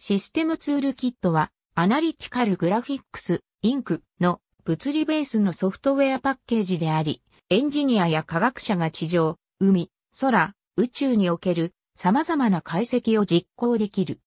システムツールキットは、アナリティカルグラフィックス、インクの物理ベースのソフトウェアパッケージであり、エンジニアや科学者が地上、海、空、宇宙における様々な解析を実行できる。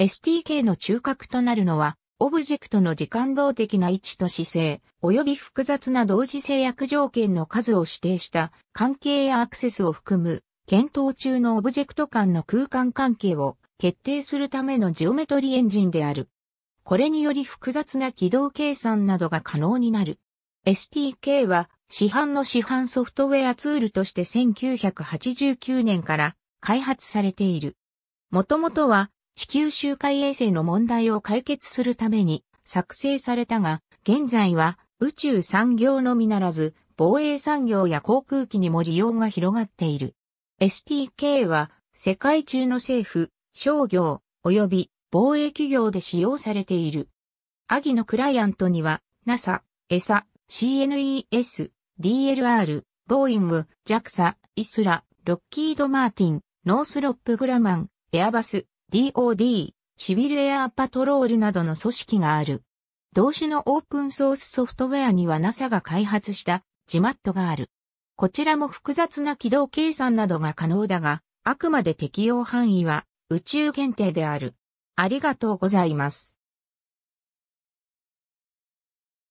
STK の中核となるのは、オブジェクトの時間動的な位置と姿勢、及び複雑な同時制約条件の数を指定した関係やアクセスを含む、検討中のオブジェクト間の空間関係を決定するためのジオメトリエンジンである。これにより複雑な軌道計算などが可能になる。STK は市販の市販ソフトウェアツールとして1989年から開発されている。もともとは地球周回衛星の問題を解決するために作成されたが、現在は宇宙産業のみならず防衛産業や航空機にも利用が広がっている。STK は世界中の政府、商業、及び防衛企業で使用されている。アギのクライアントには、NASA、ESA、CNES、DLR、ボーイング、JAXA、イスラ、ロッキード・マーティン、ノースロップ・グラマン、エアバス、DOD、シビルエアパトロールなどの組織がある。同種のオープンソースソフトウェアには NASA が開発した GMAT がある。こちらも複雑な軌道計算などが可能だが、あくまで適用範囲は宇宙限定である。ありがとうございます。